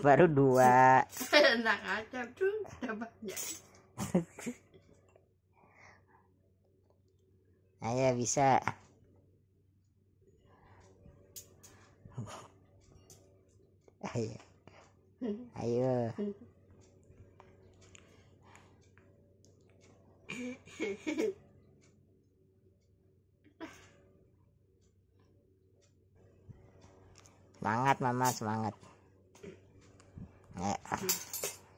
baru dua enak aja tuh udah banyak ayo bisa ayo ayo semangat mama semangat Eh,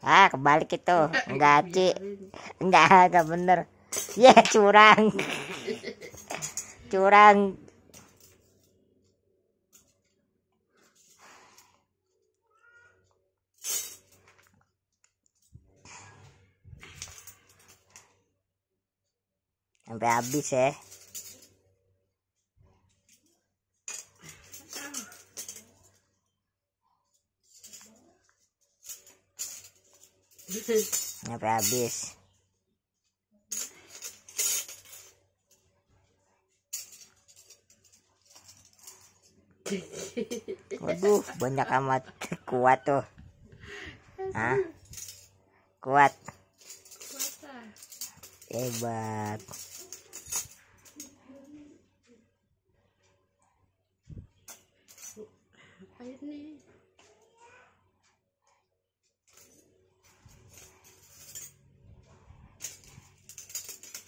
ah kebalik itu enggak ci enggak enggak bener ya yeah, curang curang sampai habis ya Gitu. nyampe habis waduh banyak amat kuat tuh Hah? kuat hebat Ayo nih.